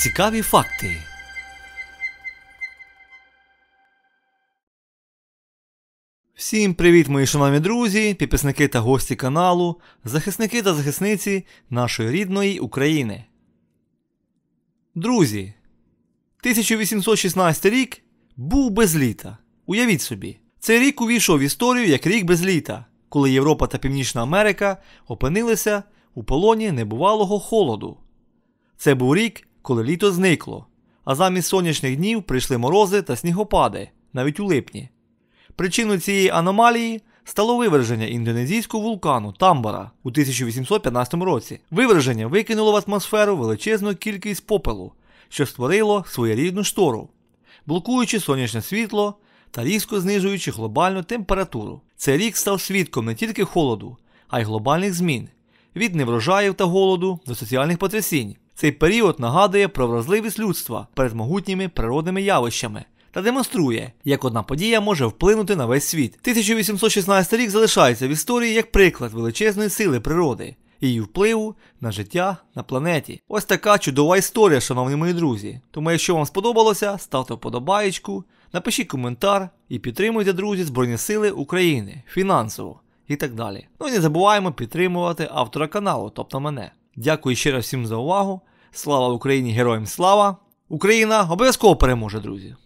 Цікаві факти. Всім привіт, мої шановні друзі, підписники та гості каналу, захисники та захисниці нашої рідної України. Друзі. 1816 рік був без літа. Уявіть собі, цей рік увійшов в історію як рік без літа, коли Європа та Північна Америка опинилися у полоні небувалого холоду. Це був рік, коли літо зникло, а замість сонячних днів прийшли морози та снігопади, навіть у липні. Причиною цієї аномалії стало виверження індонезійського вулкану Тамбара у 1815 році. Виверження викинуло в атмосферу величезну кількість попелу, що створило своєрідну штору, блокуючи сонячне світло та різко знижуючи глобальну температуру. Цей рік став свідком не тільки холоду, а й глобальних змін. Від неврожаїв та голоду до соціальних потрясінь, цей період нагадує про вразливість людства перед могутніми природними явищами. Та демонструє, як одна подія може вплинути на весь світ. 1816 рік залишається в історії як приклад величезної сили природи, її впливу на життя на планеті. Ось така чудова історія, шановні мої друзі. Тому, якщо вам сподобалося, ставте вподобаєчку, напишіть коментар і підтримуйте, друзі, Збройні Сили України фінансово і так далі. Ну і не забуваємо підтримувати автора каналу, тобто мене. Дякую ще раз всім за увагу. Слава Україні! Героям слава! Україна обов'язково переможе, друзі!